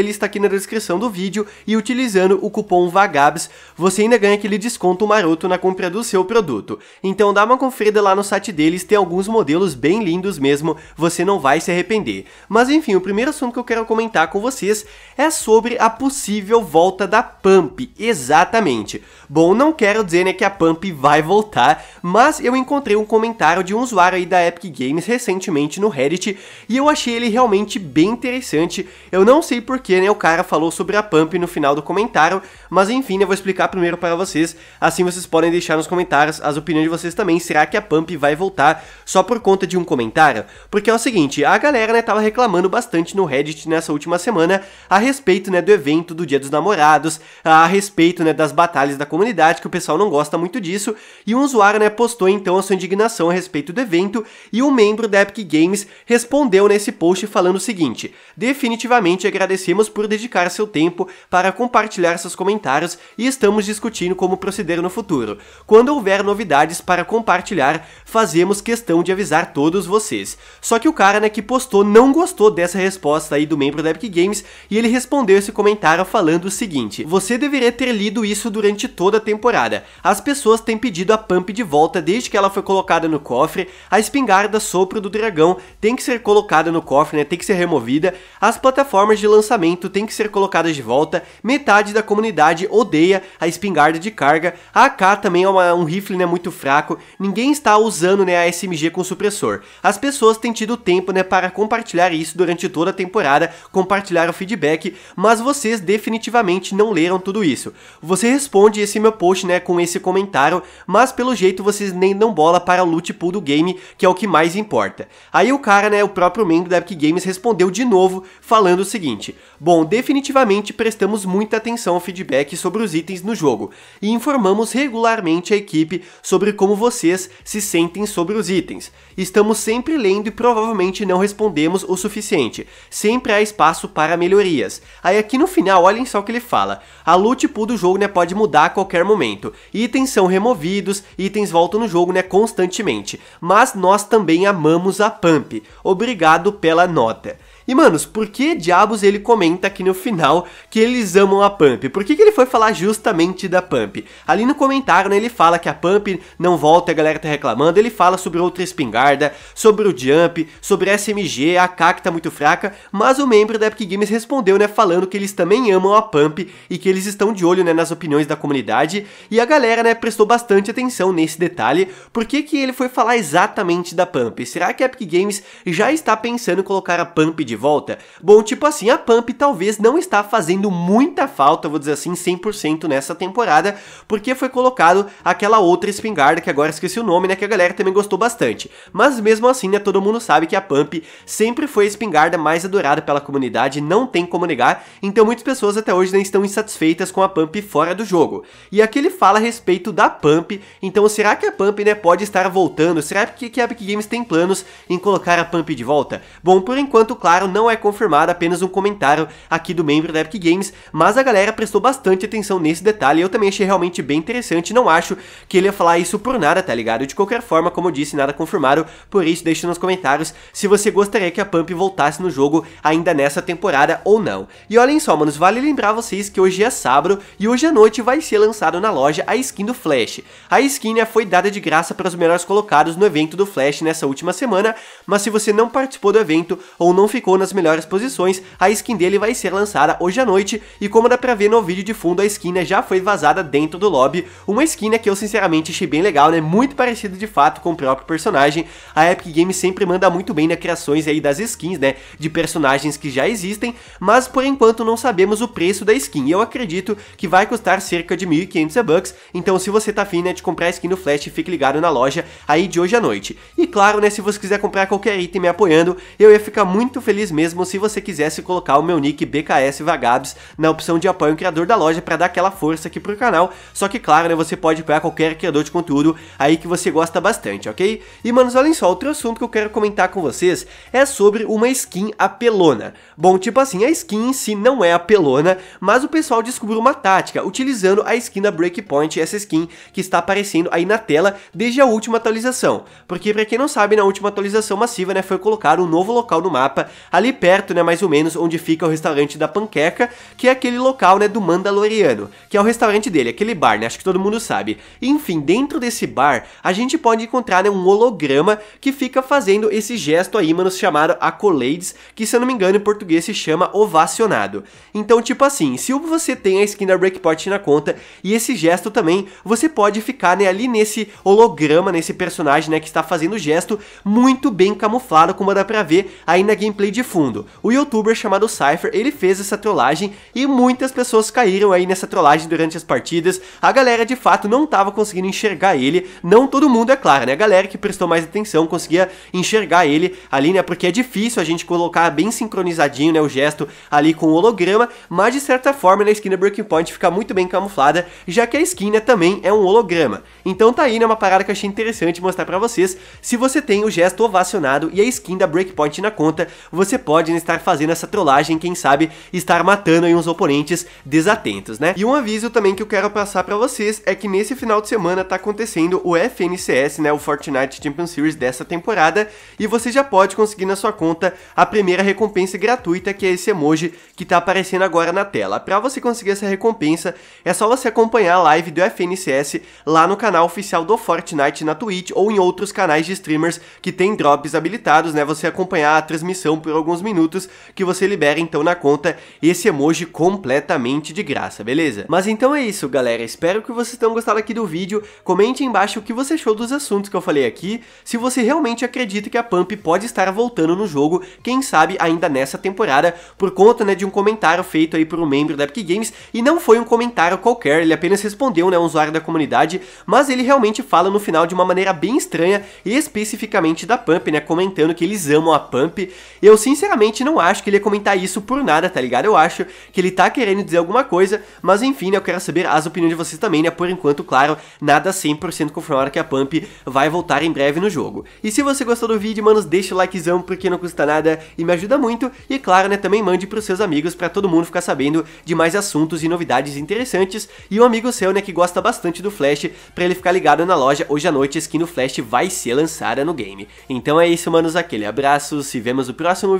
dele está aqui na descrição do vídeo e utilizando o cupom VAGABS você ainda ganha aquele desconto maroto na compra do seu produto. Então dá uma conferida lá no site deles, tem alguns modelos bem lindos mesmo, você não vai se arrepender. Mas enfim, o primeiro assunto que eu quero comentar com vocês é sobre a possível volta da Pump, exatamente. Bom, não quero dizer né, que a Pump vai voltar, mas eu encontrei um comentário de um usuário aí da Epic Games recentemente no Reddit e eu achei ele realmente bem interessante. Eu não sei que que né, o cara falou sobre a pump no final do comentário, mas enfim, né, eu vou explicar primeiro para vocês, assim vocês podem deixar nos comentários as opiniões de vocês também, será que a pump vai voltar só por conta de um comentário? Porque é o seguinte, a galera né, tava reclamando bastante no Reddit nessa última semana a respeito né, do evento do Dia dos Namorados, a respeito né, das batalhas da comunidade, que o pessoal não gosta muito disso, e um usuário né, postou então a sua indignação a respeito do evento, e um membro da Epic Games respondeu nesse post falando o seguinte, definitivamente agradecemos agradecemos por dedicar seu tempo para compartilhar seus comentários e estamos discutindo como proceder no futuro. Quando houver novidades para compartilhar, fazemos questão de avisar todos vocês. Só que o cara né, que postou não gostou dessa resposta aí do membro da Epic Games e ele respondeu esse comentário falando o seguinte: Você deveria ter lido isso durante toda a temporada. As pessoas têm pedido a Pump de volta desde que ela foi colocada no cofre, a espingarda sopro do dragão tem que ser colocada no cofre, né, tem que ser removida, as plataformas de lançamento tem que ser colocadas de volta, metade da comunidade odeia a espingarda de carga, a AK também é uma, um rifle né, muito fraco, ninguém está usando né, a SMG com supressor. As pessoas têm tido tempo né, para compartilhar isso durante toda a temporada, compartilhar o feedback, mas vocês definitivamente não leram tudo isso. Você responde esse meu post né, com esse comentário, mas pelo jeito vocês nem dão bola para o loot pool do game, que é o que mais importa. Aí o cara, né, o próprio membro da Epic Games respondeu de novo, falando o seguinte: Bom, definitivamente prestamos muita atenção ao feedback sobre os itens no jogo e informamos regularmente a equipe sobre como vocês se sentem sobre os itens. Estamos sempre lendo e provavelmente não respondemos o suficiente. Sempre há espaço para melhorias. Aí aqui no final, olhem só o que ele fala. A loot pool do jogo né, pode mudar a qualquer momento. Itens são removidos, itens voltam no jogo né, constantemente. Mas nós também amamos a Pump. Obrigado pela nota. E, manos, por que diabos ele comenta aqui no final que eles amam a Pump? Por que, que ele foi falar justamente da Pump? Ali no comentário, né, ele fala que a Pump não volta e a galera tá reclamando, ele fala sobre outra espingarda, sobre o Jump, sobre a SMG, a K que tá muito fraca, mas o membro da Epic Games respondeu, né, falando que eles também amam a Pump e que eles estão de olho, né, nas opiniões da comunidade, e a galera, né, prestou bastante atenção nesse detalhe, por que que ele foi falar exatamente da Pump? Será que a Epic Games já está pensando em colocar a Pump de volta? Bom, tipo assim, a Pump talvez não está fazendo muita falta, vou dizer assim, 100% nessa temporada, porque foi colocado aquela outra espingarda, que agora esqueci o nome, né, que a galera também gostou bastante. Mas mesmo assim, né, todo mundo sabe que a Pump sempre foi a espingarda mais adorada pela comunidade, não tem como negar, então muitas pessoas até hoje nem estão insatisfeitas com a Pump fora do jogo. E aqui ele fala a respeito da Pump, então será que a Pump, né, pode estar voltando? Será que a Epic Games tem planos em colocar a Pump de volta? Bom, por enquanto, claro, não é confirmada, apenas um comentário aqui do membro da Epic Games, mas a galera prestou bastante atenção nesse detalhe, eu também achei realmente bem interessante, não acho que ele ia falar isso por nada, tá ligado? De qualquer forma, como eu disse, nada confirmado, por isso deixa nos comentários se você gostaria que a Pump voltasse no jogo ainda nessa temporada ou não. E olhem só, manos, vale lembrar vocês que hoje é sábado e hoje à noite vai ser lançado na loja a skin do Flash. A skin foi dada de graça para os melhores colocados no evento do Flash nessa última semana, mas se você não participou do evento ou não ficou ficou nas melhores posições, a skin dele vai ser lançada hoje à noite, e como dá pra ver no vídeo de fundo, a skin né, já foi vazada dentro do lobby, uma skin né, que eu sinceramente achei bem legal, né, muito parecida de fato com o próprio personagem, a Epic Games sempre manda muito bem nas né, criações aí das skins, né, de personagens que já existem, mas por enquanto não sabemos o preço da skin, eu acredito que vai custar cerca de 1.500 bucks, então se você tá afim né, de comprar a skin no Flash, fique ligado na loja aí de hoje à noite. E claro, né, se você quiser comprar qualquer item me apoiando, eu ia ficar muito feliz mesmo se você quisesse colocar o meu nick BKS Vagabs na opção de apoio ao criador da loja para dar aquela força aqui pro canal. Só que claro, né, você pode apoiar qualquer criador de conteúdo aí que você gosta bastante, ok? E manos, olhem só, outro assunto que eu quero comentar com vocês é sobre uma skin apelona. Bom, tipo assim, a skin em si não é apelona, mas o pessoal descobriu uma tática utilizando a skin da Breakpoint, essa skin que está aparecendo aí na tela desde a última atualização. Porque para quem não sabe, na última atualização massiva, né, foi colocado um novo local no mapa ali perto, né, mais ou menos, onde fica o restaurante da Panqueca, que é aquele local, né, do Mandaloriano, que é o restaurante dele, aquele bar, né, acho que todo mundo sabe. Enfim, dentro desse bar, a gente pode encontrar, né, um holograma que fica fazendo esse gesto aí, mano, chamado accolades, que se eu não me engano em português se chama ovacionado. Então, tipo assim, se você tem a skin da Breakpoint na conta e esse gesto também, você pode ficar, né, ali nesse holograma, nesse personagem, né, que está fazendo o gesto, muito bem camuflado, como dá pra ver aí na gameplay de de fundo. O youtuber chamado Cypher, ele fez essa trollagem e muitas pessoas caíram aí nessa trollagem durante as partidas. A galera de fato não tava conseguindo enxergar ele, não todo mundo é claro, né? A galera que prestou mais atenção conseguia enxergar ele ali, né? Porque é difícil a gente colocar bem sincronizadinho, né, o gesto ali com o holograma, mas de certa forma na skin da Breaking Point fica muito bem camuflada, já que a skin né, também é um holograma. Então tá aí, né, uma parada que eu achei interessante mostrar para vocês. Se você tem o gesto ovacionado e a skin da Breakpoint na conta, você você pode estar fazendo essa trollagem, quem sabe estar matando aí uns oponentes desatentos, né? E um aviso também que eu quero passar para vocês é que nesse final de semana tá acontecendo o FNCS, né, o Fortnite Champion Series dessa temporada, e você já pode conseguir na sua conta a primeira recompensa gratuita, que é esse emoji que tá aparecendo agora na tela. Para você conseguir essa recompensa, é só você acompanhar a live do FNCS lá no canal oficial do Fortnite na Twitch ou em outros canais de streamers que tem drops habilitados, né? Você acompanhar a transmissão por alguns minutos, que você libera então na conta esse emoji completamente de graça, beleza? Mas então é isso, galera. Espero que vocês tenham gostado aqui do vídeo. Comente embaixo o que você achou dos assuntos que eu falei aqui, se você realmente acredita que a Pump pode estar voltando no jogo, quem sabe ainda nessa temporada, por conta né, de um comentário feito aí por um membro da Epic Games, e não foi um comentário qualquer, ele apenas respondeu né, um usuário da comunidade, mas ele realmente fala no final de uma maneira bem estranha, especificamente da Pump, né, comentando que eles amam a Pump. Eu sim sinceramente não acho que ele ia comentar isso por nada, tá ligado? Eu acho que ele tá querendo dizer alguma coisa, mas enfim, né, eu quero saber as opiniões de vocês também, né? Por enquanto, claro, nada 100% confirmado que a Pump vai voltar em breve no jogo. E se você gostou do vídeo, manos, deixa o likezão porque não custa nada e me ajuda muito. E claro, né, também mande pros seus amigos para todo mundo ficar sabendo de mais assuntos e novidades interessantes. E um amigo seu, né, que gosta bastante do Flash, para ele ficar ligado na loja hoje à noite, a skin do Flash vai ser lançada no game. Então é isso, manos, aquele abraço, se vemos no próximo